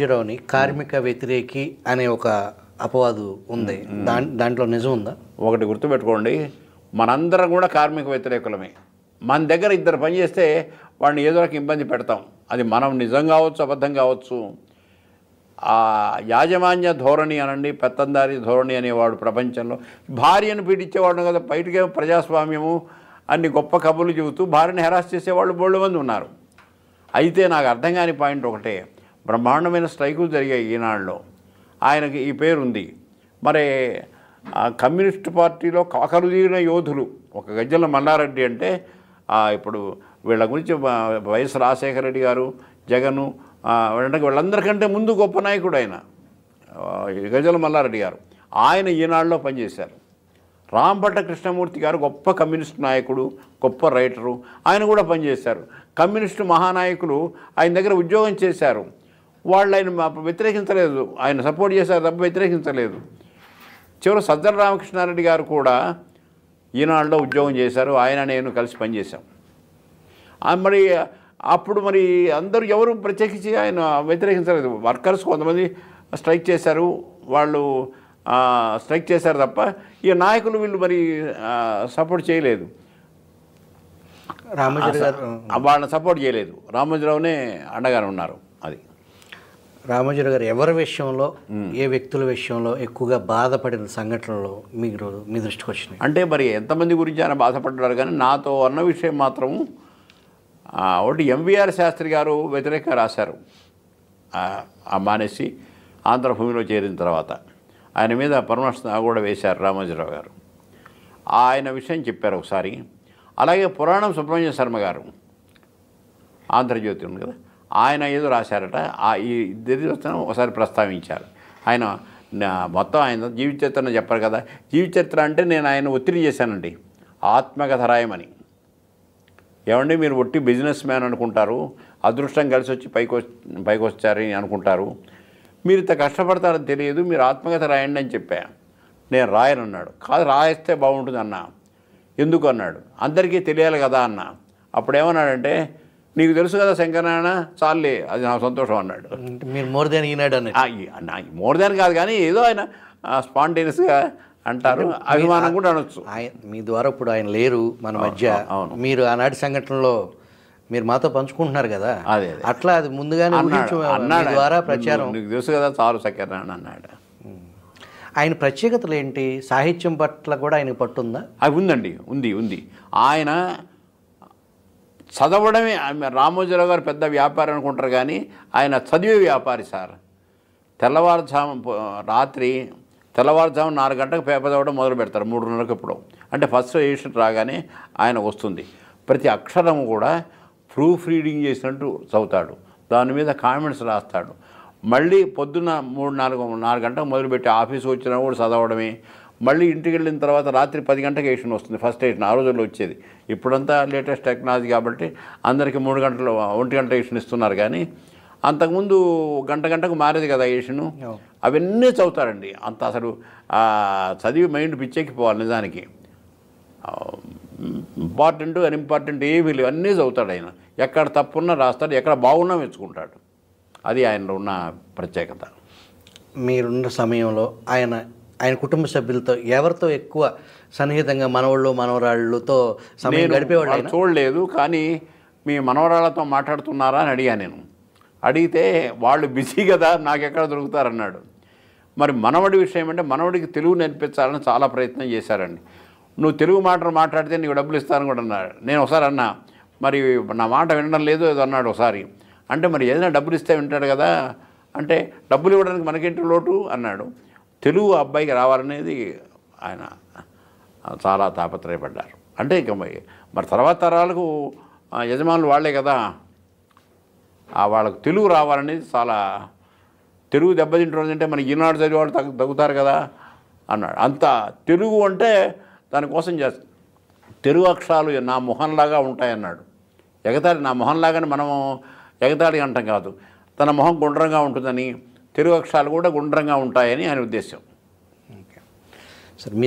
రామానుజరావుని కార్మిక hmm. వ్యతిరేకి అనే ఒక అపవాదు ఉంది hmm, hmm. దాంట్లో నిజం ఉందా ఒకటి గుర్తుపెట్టుకోండి మనందరం కూడా కార్మిక వ్యతిరేకులమే మన దగ్గర ఇద్దరు పనిచేస్తే వాడిని ఏదో ఒక ఇబ్బంది పెడతాం అది మనం నిజం కావచ్చు అబద్ధం కావచ్చు ఆ యాజమాన్య ధోరణి అనండి పెత్తందారి ధోరణి అనేవాడు ప్రపంచంలో భార్యను పీడించేవాడు కదా బయటకే ప్రజాస్వామ్యము అన్ని గొప్ప కబుర్లు చెబుతూ భార్యను హెరాస్ చేసేవాళ్ళు బోళ్ళు మంది ఉన్నారు అయితే నాకు అర్థం కాని పాయింట్ ఒకటే బ్రహ్మాండమైన స్ట్రైకులు జరిగాయి ఈనాడులో ఆయనకి ఈ పేరుంది మరి కమ్యూనిస్ట్ పార్టీలో కాకరుదీరిన యోధులు ఒక గజ్జల మల్లారెడ్డి అంటే ఇప్పుడు వీళ్ళ గురించి వైఎస్ రాజశేఖర రెడ్డి గారు జగను అంటే వీళ్ళందరికంటే ముందు గొప్ప నాయకుడు ఆయన గజల మల్లారెడ్డి గారు ఆయన ఈనాడులో పనిచేశారు రాంపట్ట కృష్ణమూర్తి గారు గొప్ప కమ్యూనిస్ట్ నాయకుడు గొప్ప రైటరు ఆయన కూడా పనిచేశారు కమ్యూనిస్టు మహానాయకులు ఆయన దగ్గర ఉద్యోగం చేశారు వాళ్ళు ఆయన వ్యతిరేకించలేదు ఆయన సపోర్ట్ చేశారు తప్ప వ్యతిరేకించలేదు చివరి సజ్జన రామకృష్ణారెడ్డి గారు కూడా ఈనాడులో ఉద్యోగం చేశారు ఆయన నేను కలిసి పనిచేశాం మరి అప్పుడు మరి అందరూ ఎవరు ప్రత్యేకించి ఆయన వ్యతిరేకించలేదు వర్కర్స్ కొంతమంది స్ట్రైక్ చేశారు వాళ్ళు స్ట్రైక్ చేశారు తప్ప ఈ నాయకులు వీళ్ళు మరి సపోర్ట్ చేయలేదు రామోజీరావు వాళ్ళని సపోర్ట్ చేయలేదు రామోజీరావునే అండగానే ఉన్నారు రామోజీరావు గారు ఎవరి విషయంలో ఏ వ్యక్తుల విషయంలో ఎక్కువగా బాధపడిన సంఘటనలు మీరు మీ దృష్టికి వచ్చినాయి అంటే మరి ఎంతమంది గురించి ఆయన బాధపడ్డారు కానీ నాతో అన్న విషయం మాత్రం ఒకటి ఎంవిఆర్ శాస్త్రి గారు వ్యతిరేకంగా రాశారు మానేసి ఆంధ్రభూమిలో చేరిన తర్వాత ఆయన మీద పరమహంస కూడా వేశారు రామోజీరావు గారు ఆయన విషయం చెప్పారు ఒకసారి అలాగే పురాణం సుబ్రహ్మణ్య శర్మ గారు ఆంధ్రజ్యోతి ఉంది కదా ఆయన ఏదో రాశారట ఆ ఈ దిరివచనం ఒకసారి ప్రస్తావించారు ఆయన మొత్తం ఆయన జీవిత చరిత్రను చెప్పారు కదా జీవిత చరిత్ర అంటే నేను ఆయన ఒత్తిడి చేశానండి ఆత్మకథ రాయమని ఏమండి మీరు ఒట్టి బిజినెస్ మ్యాన్ అనుకుంటారు అదృష్టం కలిసి వచ్చి పైకి పైకి వచ్చారని అనుకుంటారు మీరు ఇంత కష్టపడతారని తెలియదు మీరు ఆత్మకథ రాయండి అని చెప్పా నేను రాయనన్నాడు కాదు రాయిస్తే బాగుంటుంది అన్న ఎందుకు అన్నాడు అందరికీ తెలియాలి కదా అన్న అప్పుడేమన్నాడంటే నీకు తెలుసు కదా శంకరనారాయణ చాలే అది నా సంతోషం అన్నాడు మీరు మోర్ దాన్ ఈనాడు అన్నాడు మోర్ దాన్ కాదు కానీ ఏదో ఆయన స్పాంటేనియస్గా అంటారు అభిమానం కూడా అనొచ్చు మీ ద్వారా ఇప్పుడు ఆయన లేరు మన మధ్య మీరు ఆనాటి సంఘటనలో మీరు మాతో పంచుకుంటున్నారు కదా అదే అట్లా అది ముందుగానే అన్నాడు ద్వారా ప్రచారం నీకు తెలుసు కదా చాలు శంకరనారాయణ అన్నాడు ఆయన ప్రత్యేకతలు ఏంటి సాహిత్యం పట్ల కూడా ఆయనకు పట్టుందా అది ఉందండి ఉంది ఉంది ఆయన చదవడమే రామోజీరావు గారు పెద్ద వ్యాపారి అనుకుంటారు కానీ ఆయన చదివే వ్యాపారి సార్ తెల్లవారుజాము రాత్రి తెల్లవారుజాము నాలుగు గంటలకు పేపర్ చదవడం మొదలు పెడతారు మూడున్నరకు ఇప్పుడు అంటే ఫస్ట్ ఎడిషన్ రాగానే ఆయన వస్తుంది ప్రతి అక్షరం కూడా ప్రూఫ్ రీడింగ్ చేసినట్టు చదువుతాడు దాని మీద కామెంట్స్ రాస్తాడు మళ్ళీ పొద్దున్న మూడు నాలుగు నాలుగు గంటలకు మొదలుపెట్టి ఆఫీస్కి వచ్చినా కూడా చదవడమే మళ్ళీ ఇంటికి వెళ్ళిన తర్వాత రాత్రి పది గంటకి ఏషన్ వస్తుంది ఫస్ట్ ఏషన్ ఆ రోజుల్లో వచ్చేది ఇప్పుడంతా లేటెస్ట్ టెక్నాలజీ కాబట్టి అందరికీ మూడు గంటలు ఒంటి గంట ఏషన్ ఇస్తున్నారు కానీ అంతకుముందు గంట గంటకు మారేది కదా ఏషను అవన్నీ చదువుతారండి అంత అసలు చదివి మైండ్ పిచ్చెక్కిపోవాలి నిజానికి ఇంపార్టెంట్ అని ఇంపార్టెంట్ ఏ లేవు అన్నీ చదువుతాడు ఆయన ఎక్కడ తప్పున్నా రాస్తాడు ఎక్కడ బాగున్నా మెచ్చుకుంటాడు అది ఆయనలో ఉన్న ప్రత్యేకత మీరున్న సమయంలో ఆయన ఆయన కుటుంబ సభ్యులతో ఎవరితో ఎక్కువ సన్నిహితంగా మనవాళ్ళు మనవరాళ్ళతో సమయం గడిపేవాళ్ళు చూడలేదు కానీ మీ మనవరాళ్ళతో మాట్లాడుతున్నారా అని అడిగాను నేను అడిగితే వాళ్ళు బిజీ కదా నాకు ఎక్కడ దొరుకుతారన్నాడు మరి మనవడి విషయం అంటే మనవడికి తెలుగు నేర్పించాలని చాలా ప్రయత్నం చేశారండి నువ్వు తెలుగు మాటలు మాట్లాడితే నీకు డబ్బులు ఇస్తాను కూడా అన్నాడు నేను ఒకసారి అన్నా మరి నా మాట వినడం లేదు ఏదో అన్నాడు ఒకసారి అంటే మరి ఏదైనా డబ్బులు ఇస్తే వింటాడు కదా అంటే డబ్బులు ఇవ్వడానికి మనకేంటి లోటు అన్నాడు తెలుగు అబ్బాయికి రావాలనేది ఆయన చాలా తాపత్రయపడ్డారు అంటే ఇంకా మరి తర్వాత తరాలకు యజమానులు వాళ్లే కదా ఆ వాళ్ళకు తెలుగు రావాలనేది చాలా తెలుగు దెబ్బతింటుందంటే మనకి ఈనాడు వాళ్ళు తగ్గు తగ్గుతారు కదా అన్నాడు అంత తెలుగు అంటే దానికోసం చేస్తా తెలుగు అక్షరాలు నా మొహంలాగా ఉంటాయన్నాడు ఎగతాళి నా మొహంలాగానే మనము ఎగతాళి అంటాం కాదు తన మొహం గుండ్రంగా ఉంటుందని తెలుగు అక్షరాలు కూడా గుండ్రంగా ఉంటాయని ఆయన ఉద్దేశం సార్